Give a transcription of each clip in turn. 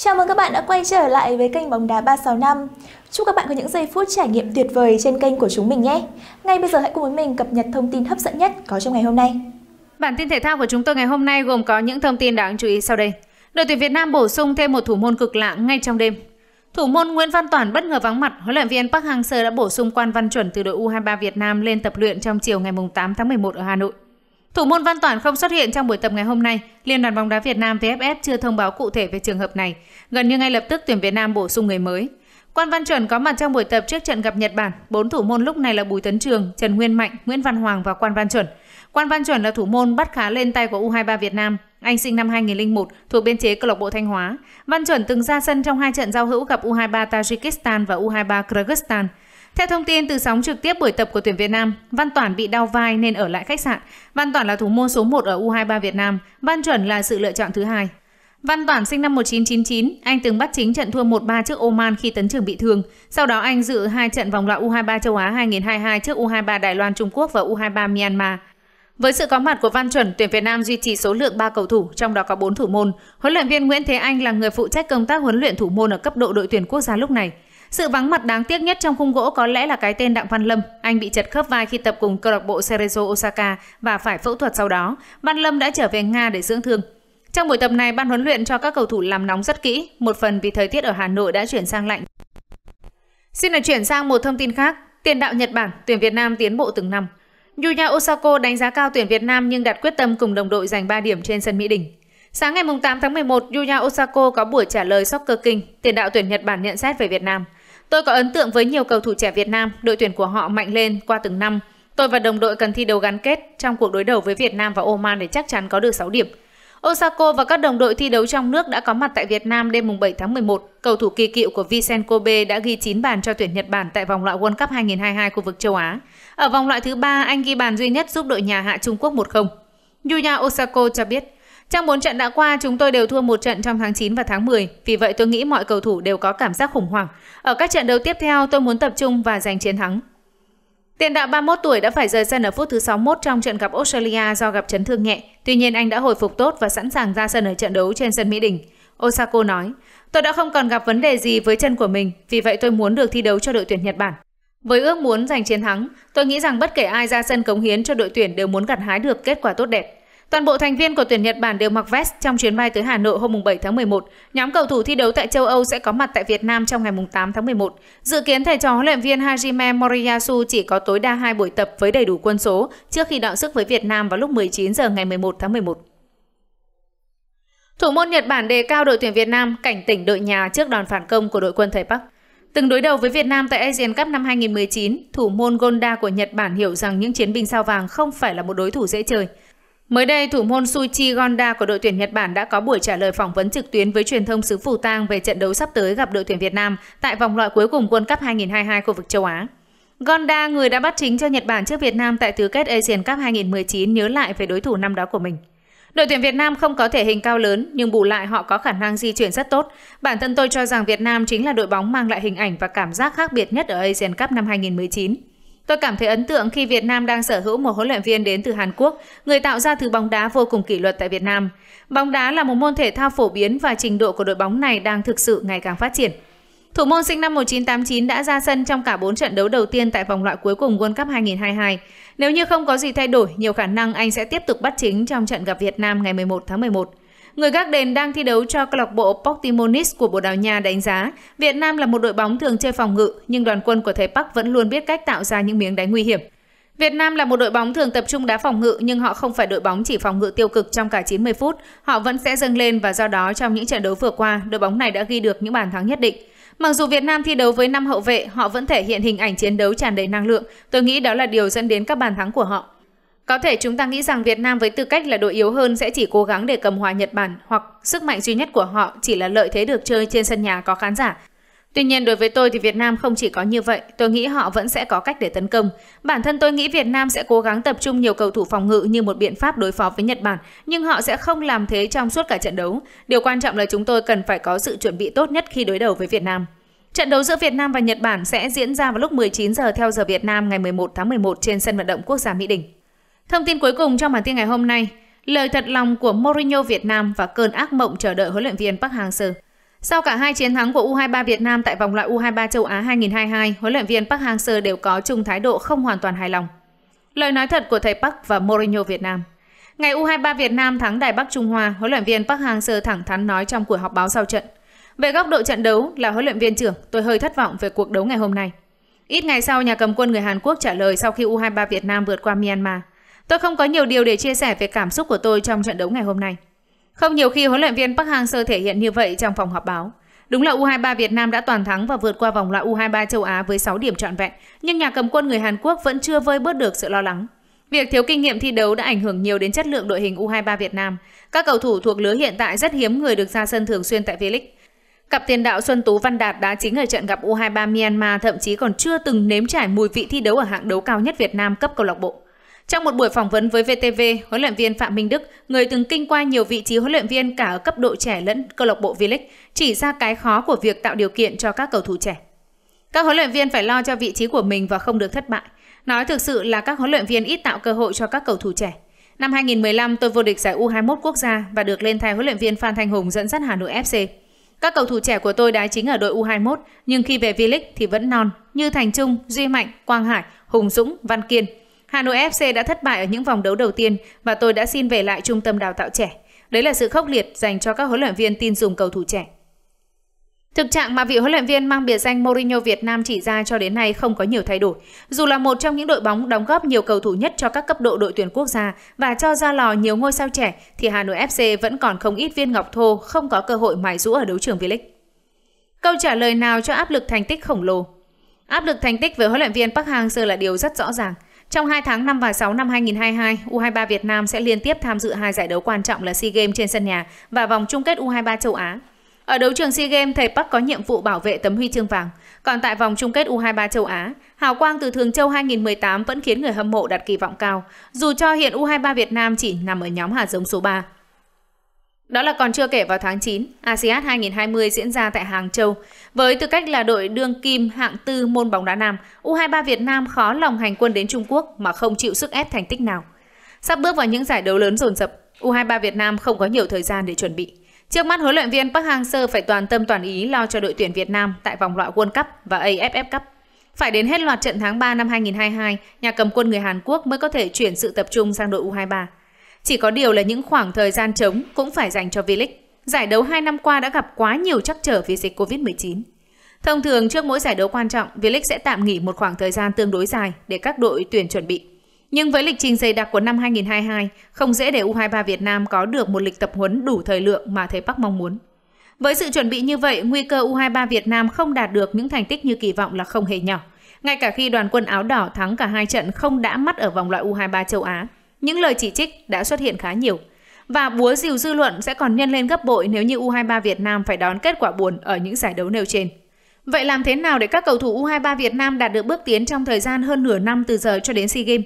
Chào mừng các bạn đã quay trở lại với kênh bóng đá 365. Chúc các bạn có những giây phút trải nghiệm tuyệt vời trên kênh của chúng mình nhé. Ngay bây giờ hãy cùng với mình cập nhật thông tin hấp dẫn nhất có trong ngày hôm nay. Bản tin thể thao của chúng tôi ngày hôm nay gồm có những thông tin đáng chú ý sau đây. Đội tuyển Việt Nam bổ sung thêm một thủ môn cực lạ ngay trong đêm. Thủ môn Nguyễn Văn Toản bất ngờ vắng mặt, huấn luyện viên Park Hang-seo đã bổ sung Quan Văn Chuẩn từ đội U23 Việt Nam lên tập luyện trong chiều ngày 8 tháng 11 ở Hà Nội. Thủ môn Văn Toản không xuất hiện trong buổi tập ngày hôm nay. Liên đoàn bóng đá Việt Nam VFF chưa thông báo cụ thể về trường hợp này. Gần như ngay lập tức tuyển Việt Nam bổ sung người mới. Quan Văn Chuẩn có mặt trong buổi tập trước trận gặp Nhật Bản. Bốn thủ môn lúc này là Bùi Tấn Trường, Trần Nguyên Mạnh, Nguyễn Văn Hoàng và Quan Văn Chuẩn. Quan Văn Chuẩn là thủ môn bắt khá lên tay của U23 Việt Nam. Anh sinh năm 2001 thuộc biên chế câu lạc bộ Thanh Hóa. Văn Chuẩn từng ra sân trong hai trận giao hữu gặp U23 Tajikistan và U23 Kyrgyzstan. Theo thông tin từ sóng trực tiếp buổi tập của tuyển Việt Nam, Văn Toản bị đau vai nên ở lại khách sạn. Văn Toản là thủ môn số 1 ở U23 Việt Nam, Văn Chuẩn là sự lựa chọn thứ hai. Văn Toản sinh năm 1999, anh từng bắt chính trận thua 1-3 trước Oman khi tấn trưởng bị thương. Sau đó anh dự hai trận vòng loại U23 châu Á 2022 trước U23 Đài Loan Trung Quốc và U23 Myanmar. Với sự có mặt của Văn Chuẩn, tuyển Việt Nam duy trì số lượng 3 cầu thủ, trong đó có 4 thủ môn. Huấn luyện viên Nguyễn Thế Anh là người phụ trách công tác huấn luyện thủ môn ở cấp độ đội tuyển quốc gia lúc này. Sự vắng mặt đáng tiếc nhất trong khung gỗ có lẽ là cái tên Đặng Văn Lâm. Anh bị chật khớp vai khi tập cùng câu lạc bộ Cerezo Osaka và phải phẫu thuật sau đó. Văn Lâm đã trở về Nga để dưỡng thương. Trong buổi tập này, ban huấn luyện cho các cầu thủ làm nóng rất kỹ, một phần vì thời tiết ở Hà Nội đã chuyển sang lạnh. Xin được chuyển sang một thông tin khác. Tiền đạo Nhật Bản, tuyển Việt Nam tiến bộ từng năm. Yuya Osako đánh giá cao tuyển Việt Nam nhưng đặt quyết tâm cùng đồng đội giành 3 điểm trên sân Mỹ Đình. Sáng ngày 8 tháng 11, Yuya Osako có buổi trả lời Soccer King, tiền đạo tuyển Nhật Bản nhận xét về Việt Nam – Tôi có ấn tượng với nhiều cầu thủ trẻ Việt Nam, đội tuyển của họ mạnh lên qua từng năm. Tôi và đồng đội cần thi đấu gắn kết trong cuộc đối đầu với Việt Nam và Oman để chắc chắn có được 6 điểm. Osako và các đồng đội thi đấu trong nước đã có mặt tại Việt Nam đêm 7 tháng 11. Cầu thủ kỳ cựu của Vincent Kobe đã ghi 9 bàn cho tuyển Nhật Bản tại vòng loại World Cup 2022 khu vực châu Á. Ở vòng loại thứ ba, anh ghi bàn duy nhất giúp đội nhà hạ Trung Quốc 1-0. Yuya Osako cho biết, trong 4 trận đã qua, chúng tôi đều thua một trận trong tháng 9 và tháng 10. Vì vậy tôi nghĩ mọi cầu thủ đều có cảm giác khủng hoảng. Ở các trận đấu tiếp theo, tôi muốn tập trung và giành chiến thắng. Tiền đạo 31 tuổi đã phải rời sân ở phút thứ 61 trong trận gặp Australia do gặp chấn thương nhẹ. Tuy nhiên anh đã hồi phục tốt và sẵn sàng ra sân ở trận đấu trên sân Mỹ Đình. Osako nói, tôi đã không còn gặp vấn đề gì với chân của mình, vì vậy tôi muốn được thi đấu cho đội tuyển Nhật Bản. Với ước muốn giành chiến thắng, tôi nghĩ rằng bất kể ai ra sân cống hiến cho đội tuyển đều muốn gặt hái được kết quả tốt đẹp. Toàn bộ thành viên của tuyển Nhật Bản đều mặc vest trong chuyến bay tới Hà Nội hôm 7 tháng 11. Nhóm cầu thủ thi đấu tại châu Âu sẽ có mặt tại Việt Nam trong ngày 8 tháng 11. Dự kiến thầy trò huấn luyện viên Hajime Moriyasu chỉ có tối đa 2 buổi tập với đầy đủ quân số trước khi đọ sức với Việt Nam vào lúc 19 giờ ngày 11 tháng 11. Thủ môn Nhật Bản đề cao đội tuyển Việt Nam cảnh tỉnh đội nhà trước đòn phản công của đội quân thầy Park. Từng đối đầu với Việt Nam tại Asian Cup năm 2019, thủ môn Gonda của Nhật Bản hiểu rằng những chiến binh sao vàng không phải là một đối thủ dễ chơi. Mới đây, thủ môn Suichi Gonda của đội tuyển Nhật Bản đã có buổi trả lời phỏng vấn trực tuyến với truyền thông xứ Phù Tang về trận đấu sắp tới gặp đội tuyển Việt Nam tại vòng loại cuối cùng World Cup 2022 khu vực châu Á. Gonda, người đã bắt chính cho Nhật Bản trước Việt Nam tại tứ kết Asian Cup 2019 nhớ lại về đối thủ năm đó của mình. Đội tuyển Việt Nam không có thể hình cao lớn nhưng bù lại họ có khả năng di chuyển rất tốt. Bản thân tôi cho rằng Việt Nam chính là đội bóng mang lại hình ảnh và cảm giác khác biệt nhất ở Asian Cup năm 2019. Tôi cảm thấy ấn tượng khi Việt Nam đang sở hữu một huấn luyện viên đến từ Hàn Quốc, người tạo ra thứ bóng đá vô cùng kỷ luật tại Việt Nam. Bóng đá là một môn thể thao phổ biến và trình độ của đội bóng này đang thực sự ngày càng phát triển. Thủ môn sinh năm 1989 đã ra sân trong cả 4 trận đấu đầu tiên tại vòng loại cuối cùng World Cup 2022. Nếu như không có gì thay đổi, nhiều khả năng anh sẽ tiếp tục bắt chính trong trận gặp Việt Nam ngày 11 tháng 11. Người gác đền đang thi đấu cho câu lạc bộ Portimonis của Bồ Đào Nha đánh giá, Việt Nam là một đội bóng thường chơi phòng ngự, nhưng đoàn quân của thầy Park vẫn luôn biết cách tạo ra những miếng đánh nguy hiểm. Việt Nam là một đội bóng thường tập trung đá phòng ngự nhưng họ không phải đội bóng chỉ phòng ngự tiêu cực trong cả 90 phút, họ vẫn sẽ dâng lên và do đó trong những trận đấu vừa qua, đội bóng này đã ghi được những bàn thắng nhất định. Mặc dù Việt Nam thi đấu với năm hậu vệ, họ vẫn thể hiện hình ảnh chiến đấu tràn đầy năng lượng. Tôi nghĩ đó là điều dẫn đến các bàn thắng của họ. Có thể chúng ta nghĩ rằng Việt Nam với tư cách là đội yếu hơn sẽ chỉ cố gắng để cầm hòa Nhật Bản hoặc sức mạnh duy nhất của họ chỉ là lợi thế được chơi trên sân nhà có khán giả. Tuy nhiên đối với tôi thì Việt Nam không chỉ có như vậy, tôi nghĩ họ vẫn sẽ có cách để tấn công. Bản thân tôi nghĩ Việt Nam sẽ cố gắng tập trung nhiều cầu thủ phòng ngự như một biện pháp đối phó với Nhật Bản, nhưng họ sẽ không làm thế trong suốt cả trận đấu. Điều quan trọng là chúng tôi cần phải có sự chuẩn bị tốt nhất khi đối đầu với Việt Nam. Trận đấu giữa Việt Nam và Nhật Bản sẽ diễn ra vào lúc 19 giờ theo giờ Việt Nam ngày 11 tháng 11 trên sân vận động quốc gia Mỹ Đình. Thông tin cuối cùng trong bản tin ngày hôm nay, lời thật lòng của Mourinho Việt Nam và cơn ác mộng chờ đợi huấn luyện viên Park Hang-seo. Sau cả hai chiến thắng của U23 Việt Nam tại vòng loại U23 châu Á 2022, huấn luyện viên Park Hang-seo đều có chung thái độ không hoàn toàn hài lòng. Lời nói thật của thầy Park và Mourinho Việt Nam. Ngày U23 Việt Nam thắng Đài Bắc Trung Hoa, huấn luyện viên Park Hang-seo thẳng thắn nói trong buổi họp báo sau trận. Về góc độ trận đấu là huấn luyện viên trưởng, tôi hơi thất vọng về cuộc đấu ngày hôm nay. Ít ngày sau, nhà cầm quân người Hàn Quốc trả lời sau khi U23 Việt Nam vượt qua Myanmar. Tôi không có nhiều điều để chia sẻ về cảm xúc của tôi trong trận đấu ngày hôm nay. Không nhiều khi huấn luyện viên Park Hang-seo thể hiện như vậy trong phòng họp báo. Đúng là U23 Việt Nam đã toàn thắng và vượt qua vòng loại U23 châu Á với 6 điểm trọn vẹn, nhưng nhà cầm quân người Hàn Quốc vẫn chưa vơi bớt được sự lo lắng. Việc thiếu kinh nghiệm thi đấu đã ảnh hưởng nhiều đến chất lượng đội hình U23 Việt Nam. Các cầu thủ thuộc lứa hiện tại rất hiếm người được ra sân thường xuyên tại V-League. Cặp tiền đạo Xuân Tú Văn Đạt đã chính ở trận gặp U23 Myanmar thậm chí còn chưa từng nếm trải mùi vị thi đấu ở hạng đấu cao nhất Việt Nam cấp câu lạc bộ. Trong một buổi phỏng vấn với VTV, huấn luyện viên Phạm Minh Đức, người từng kinh qua nhiều vị trí huấn luyện viên cả ở cấp độ trẻ lẫn câu lạc bộ V-League, chỉ ra cái khó của việc tạo điều kiện cho các cầu thủ trẻ. Các huấn luyện viên phải lo cho vị trí của mình và không được thất bại. Nói thực sự là các huấn luyện viên ít tạo cơ hội cho các cầu thủ trẻ. Năm 2015, tôi vô địch giải U21 quốc gia và được lên thay huấn luyện viên Phan Thanh Hùng dẫn dắt Hà Nội FC. Các cầu thủ trẻ của tôi đá chính ở đội U21, nhưng khi về V-League thì vẫn non, như Thành Trung, Duy Mạnh, Quang Hải, Hùng Dũng, Văn Kiên – Hà Nội FC đã thất bại ở những vòng đấu đầu tiên và tôi đã xin về lại trung tâm đào tạo trẻ. Đấy là sự khốc liệt dành cho các huấn luyện viên tin dùng cầu thủ trẻ. Thực trạng mà vị huấn luyện viên mang biệt danh Mourinho Việt Nam chỉ ra cho đến nay không có nhiều thay đổi. Dù là một trong những đội bóng đóng góp nhiều cầu thủ nhất cho các cấp độ đội tuyển quốc gia và cho ra lò nhiều ngôi sao trẻ, thì Hà Nội FC vẫn còn không ít viên ngọc thô không có cơ hội mài rũ ở đấu trường V-League. Câu trả lời nào cho áp lực thành tích khổng lồ? Áp lực thành tích với huấn luyện viên Park Hang-seo là điều rất rõ ràng. Trong 2 tháng 5 và 6 năm 2022, U23 Việt Nam sẽ liên tiếp tham dự hai giải đấu quan trọng là SEA Games trên sân nhà và vòng chung kết U23 châu Á. Ở đấu trường SEA Games, thầy Park có nhiệm vụ bảo vệ tấm huy chương vàng. Còn tại vòng chung kết U23 châu Á, hào quang từ Thường Châu 2018 vẫn khiến người hâm mộ đặt kỳ vọng cao, dù cho hiện U23 Việt Nam chỉ nằm ở nhóm hạt giống số 3. Đó là còn chưa kể vào tháng 9, ASEAN 2020 diễn ra tại Hàng Châu. Với tư cách là đội đương kim hạng tư môn bóng đá nam, U23 Việt Nam khó lòng hành quân đến Trung Quốc mà không chịu sức ép thành tích nào. Sắp bước vào những giải đấu lớn dồn dập, U23 Việt Nam không có nhiều thời gian để chuẩn bị. Trước mắt huấn luyện viên Park Hang-seo phải toàn tâm toàn ý lo cho đội tuyển Việt Nam tại vòng loại World Cup và AFF Cup. Phải đến hết loạt trận tháng 3 năm 2022, nhà cầm quân người Hàn Quốc mới có thể chuyển sự tập trung sang đội U23. Chỉ có điều là những khoảng thời gian trống cũng phải dành cho V-League. Giải đấu 2 năm qua đã gặp quá nhiều trắc trở vì dịch Covid-19. Thông thường trước mỗi giải đấu quan trọng, V-League sẽ tạm nghỉ một khoảng thời gian tương đối dài để các đội tuyển chuẩn bị. Nhưng với lịch trình dày đặc của năm 2022, không dễ để U23 Việt Nam có được một lịch tập huấn đủ thời lượng mà thầy Park mong muốn. Với sự chuẩn bị như vậy, nguy cơ U23 Việt Nam không đạt được những thành tích như kỳ vọng là không hề nhỏ. Ngay cả khi đoàn quân áo đỏ thắng cả hai trận không đã mắt ở vòng loại U23 châu Á, những lời chỉ trích đã xuất hiện khá nhiều. Và búa rìu dư luận sẽ còn nhân lên gấp bội nếu như U23 Việt Nam phải đón kết quả buồn ở những giải đấu nêu trên. Vậy làm thế nào để các cầu thủ U23 Việt Nam đạt được bước tiến trong thời gian hơn nửa năm từ giờ cho đến SEA Games?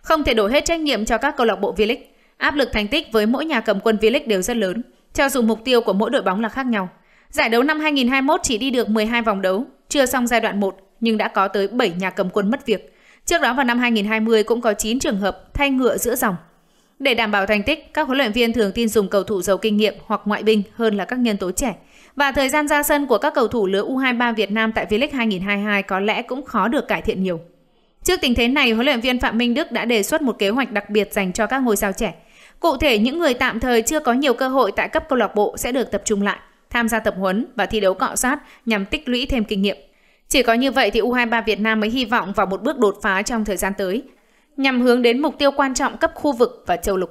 Không thể đổ hết trách nhiệm cho các câu lạc bộ V-League. Áp lực thành tích với mỗi nhà cầm quân V-League đều rất lớn, cho dù mục tiêu của mỗi đội bóng là khác nhau. Giải đấu năm 2021 chỉ đi được 12 vòng đấu, chưa xong giai đoạn 1 nhưng đã có tới 7 nhà cầm quân mất việc. Trước đó vào năm 2020 cũng có 9 trường hợp thay ngựa giữa dòng. Để đảm bảo thành tích, các huấn luyện viên thường tin dùng cầu thủ giàu kinh nghiệm hoặc ngoại binh hơn là các nhân tố trẻ. Và thời gian ra sân của các cầu thủ lứa U23 Việt Nam tại V-League 2022 có lẽ cũng khó được cải thiện nhiều. Trước tình thế này, huấn luyện viên Phạm Minh Đức đã đề xuất một kế hoạch đặc biệt dành cho các ngôi sao trẻ. Cụ thể, những người tạm thời chưa có nhiều cơ hội tại cấp câu lạc bộ sẽ được tập trung lại, tham gia tập huấn và thi đấu cọ sát nhằm tích lũy thêm kinh nghiệm. Chỉ có như vậy thì U23 Việt Nam mới hy vọng vào một bước đột phá trong thời gian tới, nhằm hướng đến mục tiêu quan trọng cấp khu vực và châu lục.